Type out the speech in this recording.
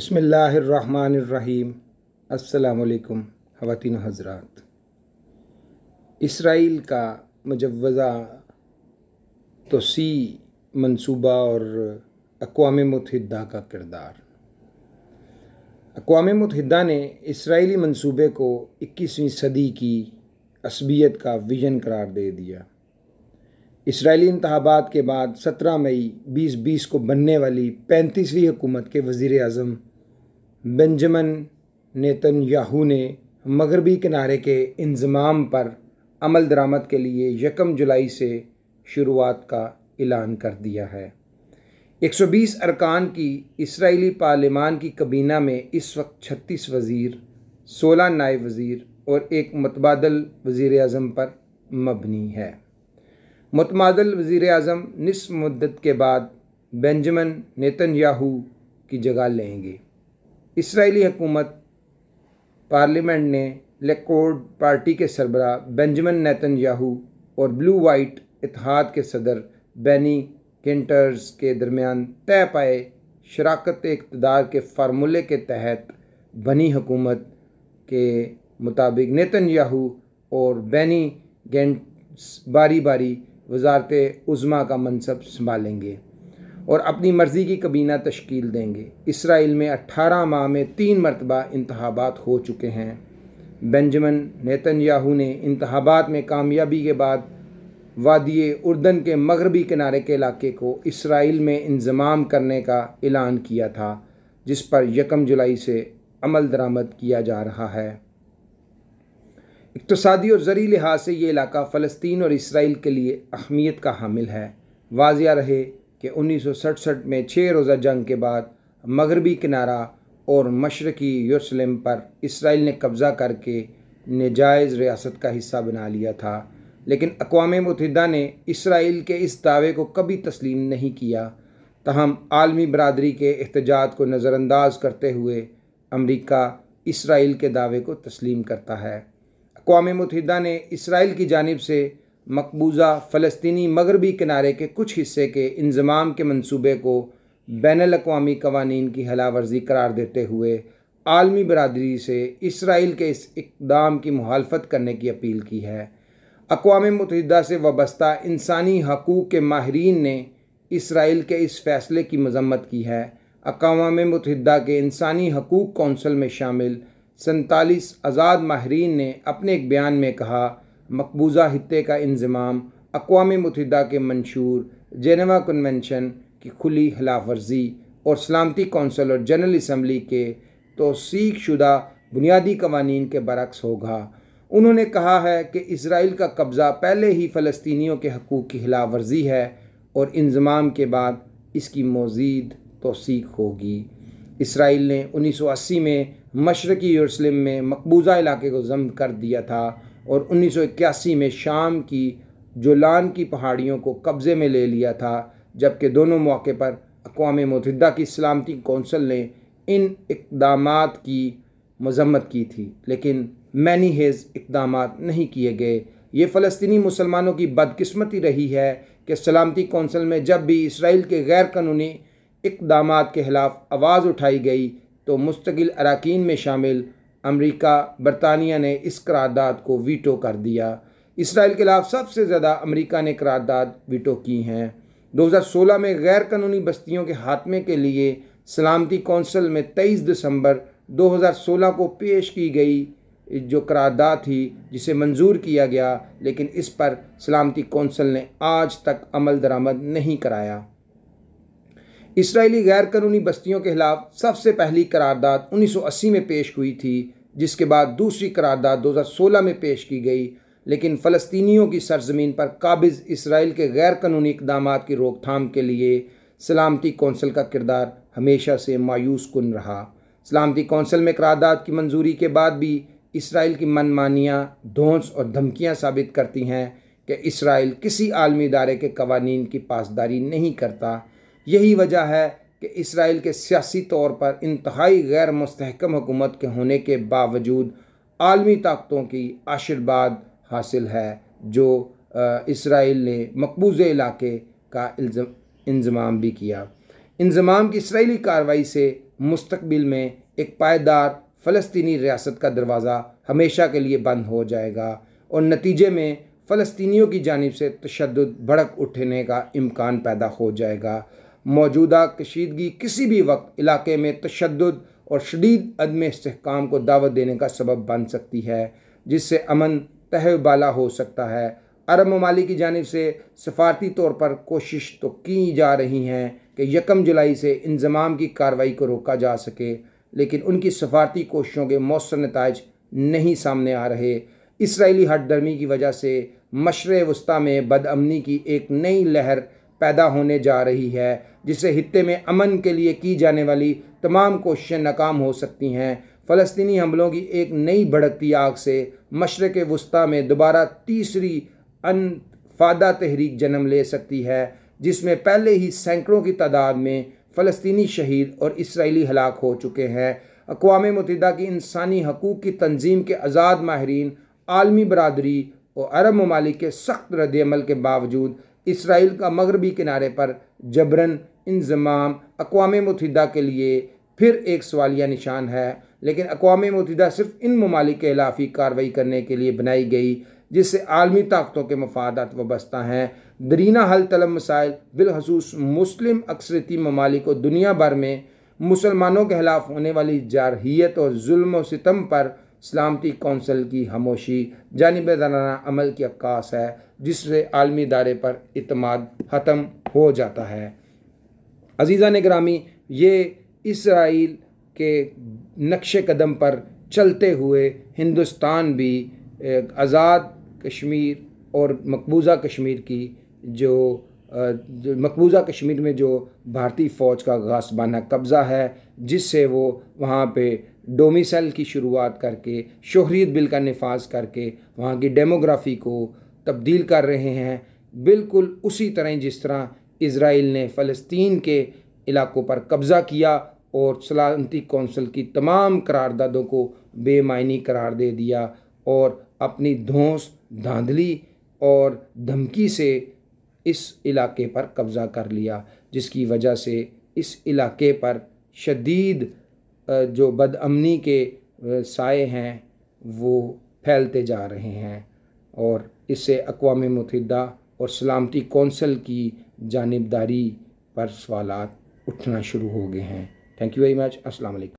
बसमीम् अल्लाम खातिन हजरा इसराइल का मुजवज़ा तोसी मनसूबा और अकवाम मतहदा का किरदार अकवाम मतहदा ने इसराइली मनसूबे को 21वीं सदी की असबियत का विजन करार दे दिया इसराइली इंतबात के बाद 17 मई 2020 को बनने वाली 35वीं हुकूमत के वज़ी अजम बेंजमिन नेतन्याहू ने मगरबी किनारे के इंजमाम पर अमल दरामद के लिए यकम जुलाई से शुरुआत का ऐलान कर दिया है 120 अरकान की इसराइली पार्लिमान की कबीना में इस वक्त 36 वज़ीर 16 नायब वज़ीर और एक मतबादल वज़ी अजम पर मबनी है मतबादल वज़ी अजम नसब मदत के बाद बेंजमिन नेतन्याहू की जगह लेंगे इसराइली हुकूमत पार्लियामेंट ने लेकोड पार्टी के सरबरा बेंजामिन नैतन याहू और ब्लू वाइट इतिहाद के सदर बैनी किंटर्स के दरमियान तय पाए शराकत इकतदार के फार्मूले के तहत बनी हुकूमत के मुताबिक नेतन याहू और बैनी गेंट्स बारी बारी वजारत उज़मा का मनसब संभालेंगे और अपनी मर्ज़ी की कबीना तश्कील देंगे इसराइल में 18 माह में तीन मरतबा इंतबात हो चुके हैं बेंजमिन नेतन्याहू ने इंतबात में कामयाबी के बाद वादिय उर्दन के मगरबी किनारे के इलाके को इसराइल में इंजमाम करने का ऐलान किया था जिस पर यकम जुलाई से अमल दरामद किया जा रहा है इकतसादी और ज़रूरी लिहाज से ये इलाका फ़लस्तीन और इसराइल के लिए अहमियत का हामिल है वाजिया रहे कि उन्नीस में छः रोज़ा जंग के बाद मगरबी किनारा और मशरकी यरूशलेम पर इसराइल ने कब्ज़ा करके नजायज़ रियासत का हिस्सा बना लिया था लेकिन अकवा मतहदा ने इसराइल के इस दावे को कभी तस्लीम नहीं किया तहम आलमी बरदरी के एहतजाज को नज़रअंदाज करते हुए अमरीका इसराइल के दावे को तस्लीम करता है अकवा मतदा ने इसराइल की जानब से मकबूजा फ़लस्तनी मगरबी किनारे के कुछ हिस्से के इंजमाम के मनसूबे को बैन अवी कवानीन की हलावर्जी करार देते हुए आलमी बरदरी से इसराइल के इस इकदाम की मुहालफत करने की अपील की है अकवा मुतहदा से वाबस्ता इंसानी हकूक़ के माहरीन ने इसराइल के इस फ़ैसले की मजम्मत की है अकवा मुतहदा के इंसानी हकूक़ कौंसल में शामिल सैतालीस आज़ाद माहरीन ने अपने एक बयान में कहा मकबूजा खत्े का इंजमाम अकवा मतहदा के मंशूर जेनेवा कन्वेंशन की खुली खिलाफ वर्जी और सलामती कौंसल और जनरल इसम्बली के तोसीक शुदा बुनियादी कवानीन के बरक्स होगा उन्होंने कहा है कि इसराइल का कब्ज़ा पहले ही फ़लस्तियों के हकूक़ की खिलाफ वर्जी है और इंजमाम के बाद इसकी मजीद तोसीक होगी इसराइल ने 1980 में मशरक़ी यरूशलेम में मकबूजा इलाके को जम कर दिया था और 1981 में शाम की जोलान की पहाड़ियों को कब्ज़े में ले लिया था जबकि दोनों मौके पर अकवा मतदा की सलामती कौंसल ने इन इकदाम की मजम्मत की थी लेकिन मैनी हेज़ इकदाम नहीं किए गए ये फ़लस्तनी मुसलमानों की बदकस्मती रही है कि सलामती कौंसल में जब भी इसराइल के गैर कानूनी इकदाम के ख़िलाफ़ आवाज़ उठाई गई तो मुस्तकिल अरकान में शामिल अमेरिका बरतानिया ने इस करारदाद को वीटो कर दिया इसराइल के खिलाफ सबसे ज़्यादा अमेरिका ने करारदाद वीटो की हैं 2016 में गैर कानूनी बस्तियों के खात्मे के लिए सलामती कौंसिल में 23 दिसंबर 2016 को पेश की गई जो करारदाद थी जिसे मंजूर किया गया लेकिन इस पर सलामती कौंसिल ने आज तक अमल दरामद नहीं कराया इसराइली गैर कानूनी बस्तियों के खिलाफ सबसे पहली करारदाद 1980 में पेश हुई थी जिसके बाद दूसरी करारदाद 2016 में पेश की गई लेकिन फ़लस्तनीों की सरजमीन पर काबिज़ इसराइल के गैर कानूनी इकदाम की रोकथाम के लिए सलामती कौंसिल का किरदार हमेशा से मायूस कन रहा सलामती कौंसिल में करारदाद की मंजूरी के बाद भी इसराइल की मनमानियाँ धोंस और धमकियाँ साबित करती हैं कि इसराइल किसी आलमी इदारे के कवानीन की पासदारी नहीं करता यही वजह है कि इसराइल के सियासी तौर पर इंतहाई गैर मस्तकम हुकूमत के होने के बावजूद आलमी ताकतों की आशीर्वाद हासिल है जो इसराइल ने मकबूज इलाके का इंजमाम भी किया इंजमाम की इसराइली कार्रवाई से मुस्तबिल में एक पायदार फ़लस्तनी रियासत का दरवाज़ा हमेशा के लिए बंद हो जाएगा और नतीजे में फ़लस्तियों की जानब से तशद भड़क उठने का इम्कान पैदा हो जाएगा मौजूदा कशीदगी किसी भी वक्त इलाके में तशद और शदीद अदम इसकाम को दावत देने का सबब बन सकती है जिससे अमन तह बाला हो सकता है अरब ममालिक की जानब से सफारती तौर पर कोशिश तो की जा रही हैं कि यकम जुलाई से इंजमाम की कार्रवाई को रोका जा सके लेकिन उनकी सफारती कोशिशों के मौसर नतज नहीं सामने आ रहे इसराइली हटदर्मी की वजह से मशर वस्ती में बदअमनी की एक नई लहर पैदा होने जा रही है जिससे खत्े में अमन के लिए की जाने वाली तमाम कोशिशें नाकाम हो सकती हैं फ़लस्तनी हमलों की एक नई भड़कती आग से मशरक़ वस्ती में दोबारा तीसरी अनफादा तहरीक जन्म ले सकती है जिसमें पहले ही सैकड़ों की तादाद में फ़लस्तनी शहीद और इसराइली हलाक हो चुके हैं अकवा मतदा की इंसानी हकूक़ की तंजीम के आज़ाद माहरीन आलमी बरदरी और अरब ममालिक के सख्त रद्दमल के बावजूद इसराइल का मगरबी किनारे पर जबरन इंजमाम अकवाम मतहदा के लिए फिर एक सवालिया निशान है लेकिन अकवाम मतहदा सिर्फ इन ममालिक के कार्रवाई करने के लिए बनाई गई जिससे आलमी ताकतों के मफादत वस्ता हैं दरीना हल तलब मसाइल बिलखसूस मुस्लिम अक्सरती ममालिक दुनिया भर में मुसलमानों के खिलाफ होने वाली जारहीत और जुल्म सितम पर सलामती कौंसिल की हमोशी जानब दाना अमल की अक्कास है जिससे आलमी दारे पर इतमाद ख़त्म हो जाता है अजीज़ा ने ग्रामी ये इसराइल के नक्श कदम पर चलते हुए हिंदुस्तान भी आज़ाद कश्मीर और मकबूज़ा कश्मीर की जो, जो मकबूज़ा कश्मीर में जो भारतीय फ़ौज का गासबाना कब्ज़ा है जिससे वो वहाँ पे डोमिसल की शुरुआत करके शहरीत बिल का नफाज करके वहाँ की डेमोग्राफी को तब्दील कर रहे हैं बिल्कुल उसी तरह जिस तरह इसराइल ने फ़लस्तीन के इलाकों पर कब्ज़ा किया और सलामती कौंसिल की तमाम करारदादों को बेमायनी करार दे दिया और अपनी धोस धांधली और धमकी से इस इलाके पर कब्ज़ा कर लिया जिसकी वजह से इस इलाके पर शदीद जो बदअमनी के साए हैं वो फैलते जा रहे हैं और इससे अकवा मतदा और सलामती कौंसल की जानबदारी पर सवाल उठना शुरू हो गए हैं थैंक यू वेरी मच अस्सलाम वालेकुम